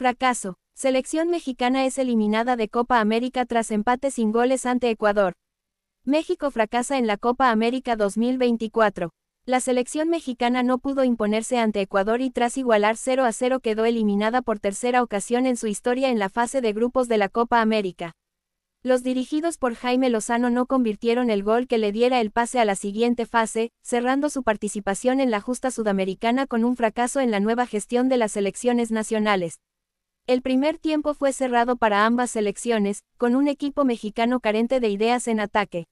Fracaso. Selección mexicana es eliminada de Copa América tras empate sin goles ante Ecuador. México fracasa en la Copa América 2024. La selección mexicana no pudo imponerse ante Ecuador y tras igualar 0 a 0 quedó eliminada por tercera ocasión en su historia en la fase de grupos de la Copa América. Los dirigidos por Jaime Lozano no convirtieron el gol que le diera el pase a la siguiente fase, cerrando su participación en la justa sudamericana con un fracaso en la nueva gestión de las selecciones nacionales. El primer tiempo fue cerrado para ambas selecciones, con un equipo mexicano carente de ideas en ataque.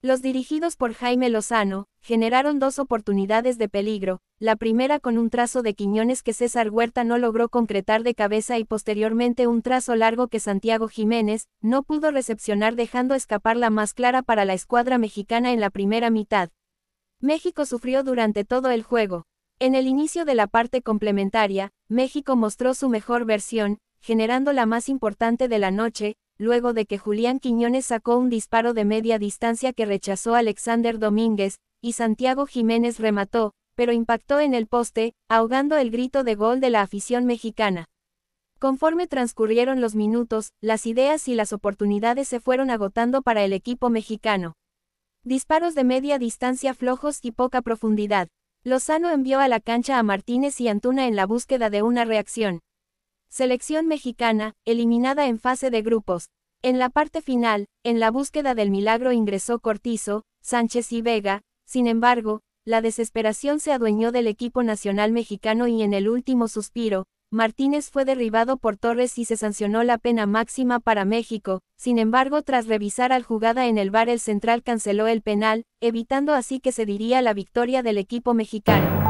Los dirigidos por Jaime Lozano, generaron dos oportunidades de peligro, la primera con un trazo de Quiñones que César Huerta no logró concretar de cabeza y posteriormente un trazo largo que Santiago Jiménez, no pudo recepcionar dejando escapar la más clara para la escuadra mexicana en la primera mitad. México sufrió durante todo el juego. En el inicio de la parte complementaria, México mostró su mejor versión, generando la más importante de la noche, luego de que Julián Quiñones sacó un disparo de media distancia que rechazó Alexander Domínguez, y Santiago Jiménez remató, pero impactó en el poste, ahogando el grito de gol de la afición mexicana. Conforme transcurrieron los minutos, las ideas y las oportunidades se fueron agotando para el equipo mexicano. Disparos de media distancia flojos y poca profundidad. Lozano envió a la cancha a Martínez y Antuna en la búsqueda de una reacción. Selección mexicana, eliminada en fase de grupos. En la parte final, en la búsqueda del milagro ingresó Cortizo, Sánchez y Vega, sin embargo, la desesperación se adueñó del equipo nacional mexicano y en el último suspiro, Martínez fue derribado por Torres y se sancionó la pena máxima para México, sin embargo tras revisar al jugada en el bar el central canceló el penal, evitando así que se diría la victoria del equipo mexicano.